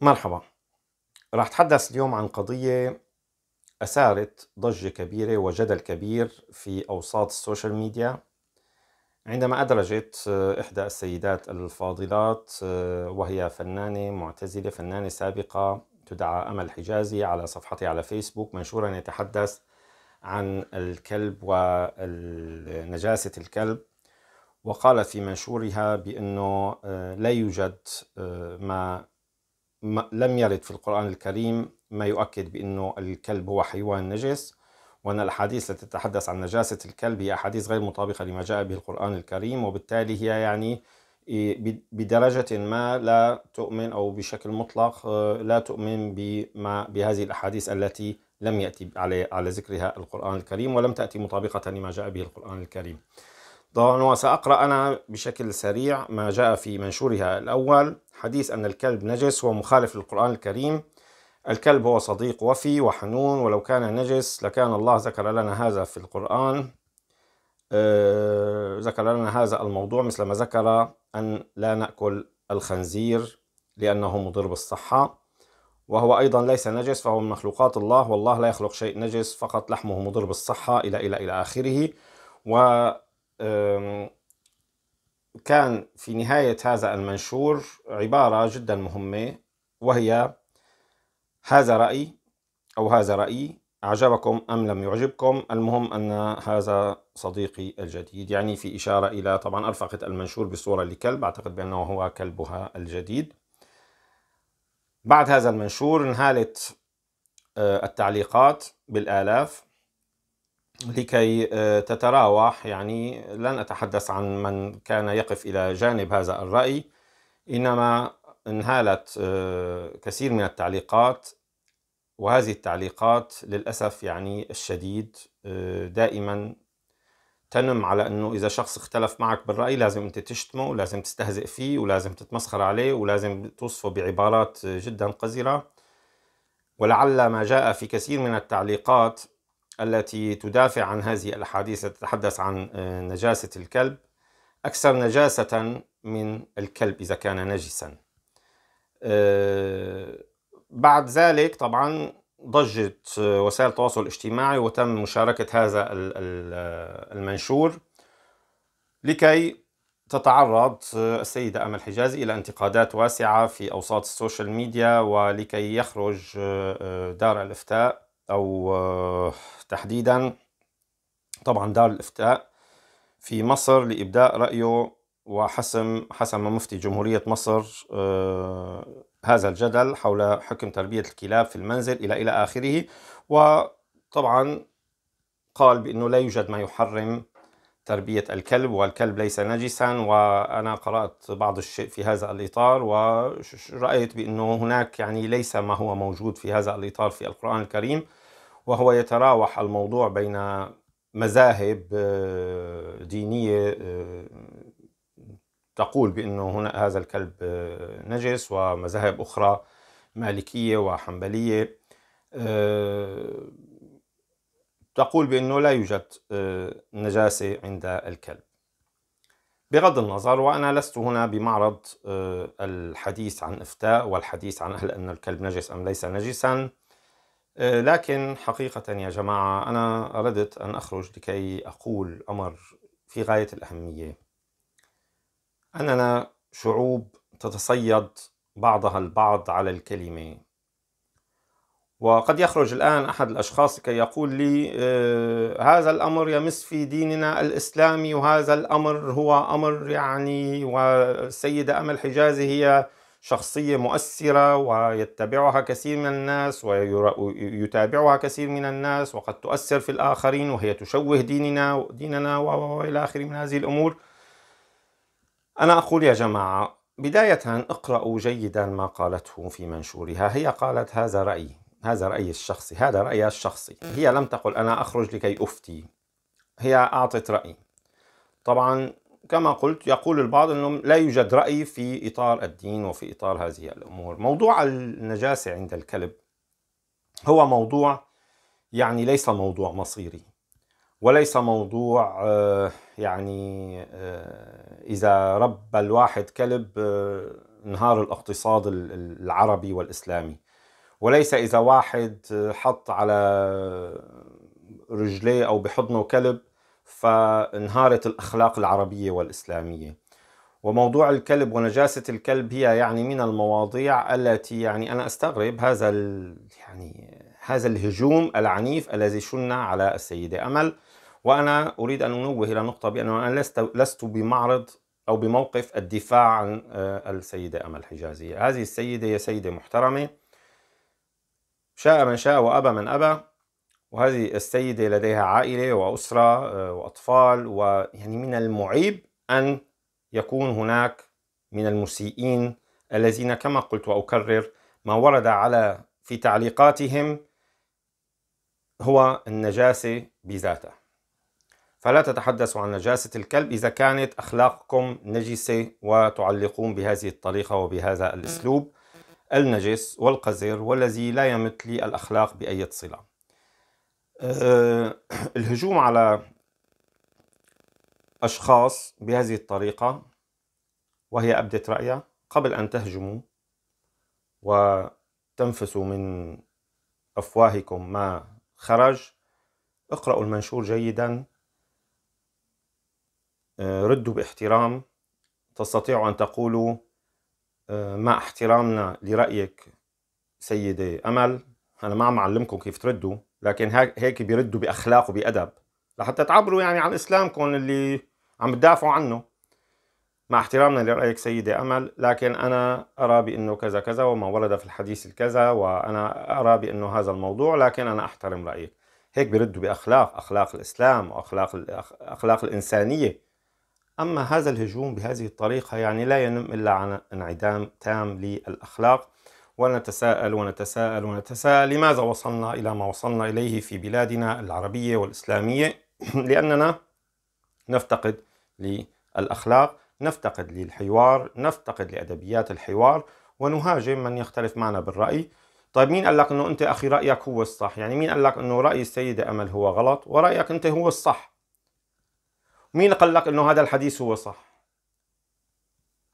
مرحبا راح أتحدث اليوم عن قضية أثارت ضجة كبيرة وجدل كبير في أوساط السوشيال ميديا عندما أدرجت آه، إحدى السيدات الفاضلات آه، وهي فنانة معتزلة فنانة سابقة تدعى أمل حجازي على صفحتها على فيسبوك منشورا يتحدث عن الكلب ونجاسة الكلب وقالت في منشورها بأنه آه، لا يوجد ما لم يرد في القرآن الكريم ما يؤكد بأنه الكلب هو حيوان نجس وأن الأحاديث التي تتحدث عن نجاسة الكلب هي أحاديث غير مطابقة لما جاء به القرآن الكريم وبالتالي هي يعني بدرجة ما لا تؤمن أو بشكل مطلق آه، لا تؤمن بما بهذه الأحاديث التي لم يأتي على ذكرها القرآن الكريم ولم تأتي مطابقة لما جاء به القرآن الكريم طبعا وسأقرأ أنا بشكل سريع ما جاء في منشورها الأول حديث أن الكلب نجس ومخالف للقرآن الكريم الكلب هو صديق وفي وحنون ولو كان نجس لكان الله ذكر لنا هذا في القرآن آه ذكر لنا هذا الموضوع مثل ما ذكر أن لا نأكل الخنزير لأنه مضر بالصحة وهو أيضا ليس نجس فهو من مخلوقات الله والله لا يخلق شيء نجس فقط لحمه مضر بالصحة إلى إلى إلى آخره و كان في نهاية هذا المنشور عبارة جدا مهمة وهي هذا رأيي أو هذا رأيي أعجبكم أم لم يعجبكم المهم أن هذا صديقي الجديد يعني في إشارة إلى طبعا أرفقت المنشور بصورة لكلب أعتقد بأنه هو كلبها الجديد بعد هذا المنشور انهالت أه، التعليقات بالآلاف لكي آه، تتراوح يعني لن أتحدث عن من كان يقف إلى جانب هذا الرأي إنما انهالت آه، كثير من التعليقات وهذه التعليقات للأسف يعني الشديد آه، دائما تنم على أنه إذا شخص اختلف معك بالرأي لازم أنت تشتمه ولازم تستهزئ فيه ولازم تتمسخر عليه ولازم توصفه بعبارات جدا قذرة ولعل ما جاء في كثير من التعليقات التي تدافع عن هذه الأحاديث تتحدث عن آه، نجاسة الكلب أكثر نجاسة من الكلب إذا كان نجسا آه، بعد ذلك طبعا ضجت آه، وسائل التواصل الاجتماعي وتم مشاركة هذا المنشور لكي تتعرض السيدة أمل حجازي إلى انتقادات واسعة في أوساط السوشيال ميديا ولكي يخرج دار الإفتاء أو تحديدا طبعا دار الإفتاء في مصر لإبداء رأيه وحسم حسم مفتي جمهورية مصر آه، هذا الجدل حول حكم تربية الكلاب في المنزل إلى إلى آخره وطبعا قال بأنه لا يوجد ما يحرم تربية الكلب والكلب ليس نجسا وأنا قرأت بعض الشيء في هذا الإطار ورأيت بأنه هناك يعني ليس ما هو موجود في هذا الإطار في القرآن الكريم وهو يتراوح الموضوع بين مذاهب آه، دينية آه، تقول بأنه هنا هذا الكلب آه، نجس ومذاهب أخرى مالكية وحنبلية تقول بأنه لا يوجد نجاسة عند الكلب بغض النظر وأنا لست هنا بمعرض الحديث عن إفتاء والحديث عن هل أن الكلب نجس أم ليس نجساً آه، لكن حقيقة يا جماعة أنا أردت أن أخرج لكي أقول أمر في غاية الأهمية أننا شعوب تتصيد بعضها البعض على الكلمة وقد يخرج الآن أحد الأشخاص كي يقول لي آه، هذا الأمر يمس في ديننا الإسلامي وهذا الأمر هو أمر يعني والسيدة أمل حجازي هي شخصية مؤثرة ويتبعها كثير من الناس ويتابعها كثير من الناس وقد تؤثر في الآخرين وهي تشوه ديننا ديننا وإلى آخره من هذه الأمور أنا أقول يا جماعة بداية اقرأوا جيدا ما قالته في منشورها هي قالت هذا رأيي هذا رأيي الشخصي هذا رأيها الشخصي هي لم تقل أنا أخرج لكي أفتي هي أعطت رأي طبعا كما قلت يقول البعض أنه لا يوجد رأي في إطار الدين وفي إطار هذه الأمور موضوع النجاسة عند الكلب هو موضوع يعني ليس موضوع مصيري وليس موضوع آه، يعني آه، إذا ربى الواحد كلب آه، انهار الاقتصاد العربي والإسلامي وليس إذا واحد حط على رجليه أو بحضنه كلب فانهارت الأخلاق العربية والإسلامية وموضوع الكلب ونجاسة الكلب هي يعني من المواضيع التي يعني أنا أستغرب هذا يعني هذا الهجوم العنيف الذي شن على السيدة أمل وأنا أريد أن أنوه إلى نقطة بانه أنا لست لست بمعرض أو بموقف الدفاع عن آه، السيدة أمل حجازية هذه السيدة هي سيدة محترمة شاء من شاء وأبى من أبى وهذه السيدة لديها عائلة وأسرة آه، وأطفال ويعني من المعيب أن يكون هناك من المسيئين الذين كما قلت وأكرر ما ورد على في تعليقاتهم هو النجاسة بذاتها فلا تتحدثوا عن نجاسة الكلب إذا كانت أخلاقكم نجسة وتعلقون بهذه الطريقة وبهذا الأسلوب النجس والقذر والذي لا يمت للأخلاق بأي صلة آه، الهجوم على أشخاص بهذه الطريقة وهي أبدت رأيها قبل أن تهجموا وتنفسوا من أفواهكم ما خرج اقرأوا المنشور جيدا آه، ردوا باحترام تستطيعوا أن تقولوا آه، مع احترامنا لرأيك سيدة أمل أنا ما عم أعلمكم كيف تردوا لكن هيك بيردوا باخلاق وبادب لحتى تعبروا يعني عن اسلامكم اللي عم بتدافعوا عنه مع احترامنا لرايك سيدي امل لكن انا ارى بانه كذا كذا وما ورد في الحديث الكذا وانا ارى بانه هذا الموضوع لكن انا احترم رايك هيك بيردوا باخلاق اخلاق الاسلام واخلاق اخلاق الانسانيه اما هذا الهجوم بهذه الطريقه يعني لا ينم الا عن انعدام تام للاخلاق ونتساءل ونتساءل ونتساءل لماذا وصلنا إلى ما وصلنا إليه في بلادنا العربية والإسلامية لأننا نفتقد للأخلاق نفتقد للحوار نفتقد لأدبيات الحوار ونهاجم من يختلف معنا بالرأي طيب مين قال لك انه انت اخي رايك هو الصح يعني مين قال لك انه راي السيده امل هو غلط ورايك انت هو الصح مين قال لك انه هذا الحديث هو صح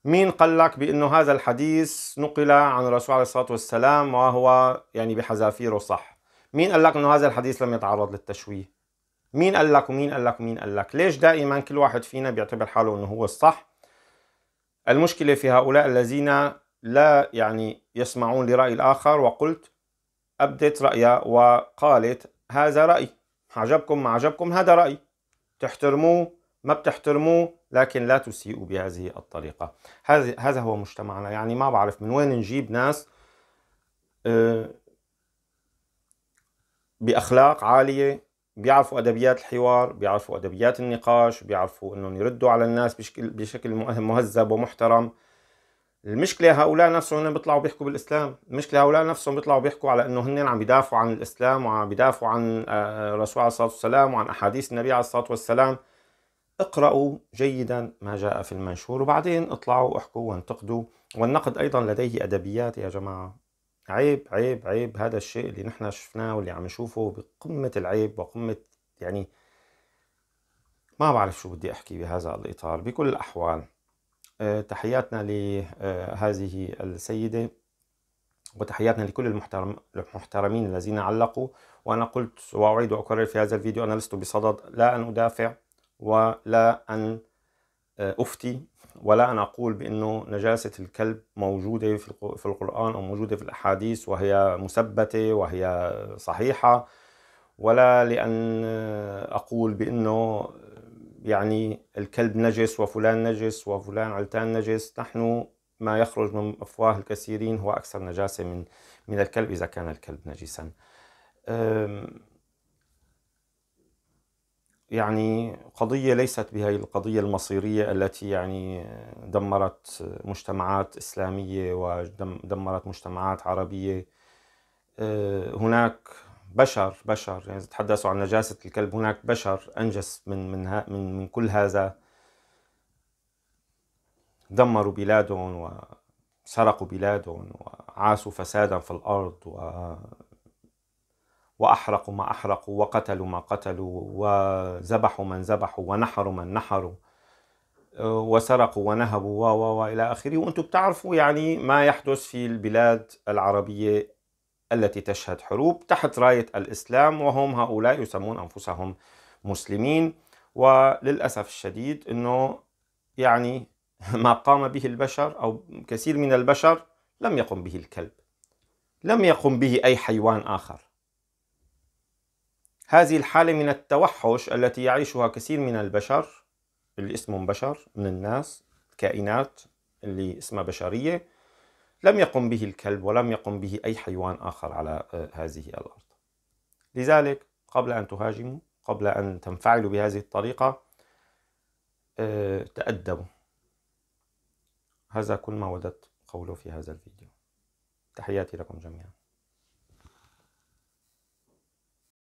مين قال لك بأنه هذا الحديث نقل عن الرسول عليه الصلاة والسلام وهو يعني بحذافيره صح مين قال لك أنه هذا الحديث لم يتعرض للتشويه مين قال لك ومين قال لك ومين قال لك ليش دائما كل واحد فينا بيعتبر حاله أنه هو الصح المشكلة في هؤلاء الذين لا يعني يسمعون لرأي الآخر وقلت أبدت رأيها وقالت هذا رأي عجبكم ما عجبكم هذا رأي تحترموه ما بتحترموه لكن لا تسيئوا بهذه الطريقة هذا هذا هو مجتمعنا يعني ما بعرف من وين نجيب ناس آه، بأخلاق عالية بيعرفوا أدبيات الحوار بيعرفوا أدبيات النقاش بيعرفوا أنهم يردوا على الناس بشكل مهذب ومحترم المشكله هؤلاء نفسهم هن بيطلعوا بيحكوا بالاسلام، المشكله هؤلاء نفسهم بيطلعوا بيحكوا على انه هن عم بيدافعوا عن الاسلام وعم بيدافعوا عن آه، الرسول عليه الصلاه والسلام وعن احاديث النبي عليه الصلاه والسلام، اقرأوا جيدا ما جاء في المنشور وبعدين اطلعوا احكوا وانتقدوا والنقد أيضا لديه أدبيات يا جماعة عيب عيب عيب هذا الشيء اللي نحن شفناه واللي عم نشوفه بقمة العيب وقمة يعني ما بعرف شو بدي أحكي بهذا الإطار بكل الأحوال آه، تحياتنا لهذه آه، السيدة وتحياتنا لكل المحترم المحترمين الذين علقوا وأنا قلت وأعيد وأكرر في هذا الفيديو أنا لست بصدد لا أن أدافع ولا أن آه، أفتي ولا أن أقول بأنه نجاسة الكلب موجودة في القرآن أو موجودة في الأحاديث وهي مثبتة وهي صحيحة ولا لأن آه، أقول بأنه آه، يعني الكلب نجس وفلان نجس وفلان علتان نجس نحن ما يخرج من أفواه الكثيرين هو أكثر نجاسة من من الكلب إذا كان الكلب نجسا يعني قضية ليست بهي القضية المصيرية التي يعني دمرت مجتمعات إسلامية ودمرت مجتمعات عربية آه، هناك بشر بشر يعني تحدثوا عن نجاسة الكلب هناك بشر أنجس من من من, من كل هذا دمروا بلادهم وسرقوا بلادهم وعاشوا فسادا في الأرض وأحرقوا ما أحرقوا وقتلوا ما قتلوا وذبحوا من ذبحوا ونحروا من نحروا آه، وسرقوا ونهبوا و و إلى آخره وأنتم بتعرفوا يعني ما يحدث في البلاد العربية التي تشهد حروب تحت راية الإسلام وهم هؤلاء يسمون أنفسهم مسلمين وللأسف الشديد أنه يعني ما قام به البشر أو كثير من البشر لم يقم به الكلب لم يقم به أي حيوان آخر هذه الحالة من التوحش التي يعيشها كثير من البشر اللي اسمهم بشر من الناس الكائنات اللي اسمها بشرية لم يقم به الكلب ولم يقم به أي حيوان آخر على آه، هذه الأرض لذلك قبل أن تهاجموا قبل أن تنفعلوا بهذه الطريقة آه، تأدبوا هذا كل ما وددت قوله في هذا الفيديو تحياتي لكم جميعا